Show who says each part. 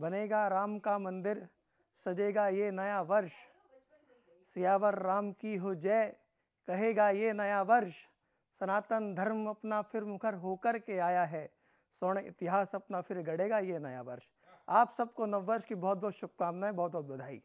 Speaker 1: बनेगा राम का मंदिर सजेगा ये नया वर्ष सियावर राम की हो जय कहेगा ये नया वर्ष सनातन धर्म अपना फिर मुखर होकर के आया है स्वर्ण इतिहास अपना फिर गढ़ेगा ये नया वर्ष आप सबको नववर्ष की बहुत बहुत शुभकामनाएं बहुत बहुत बधाई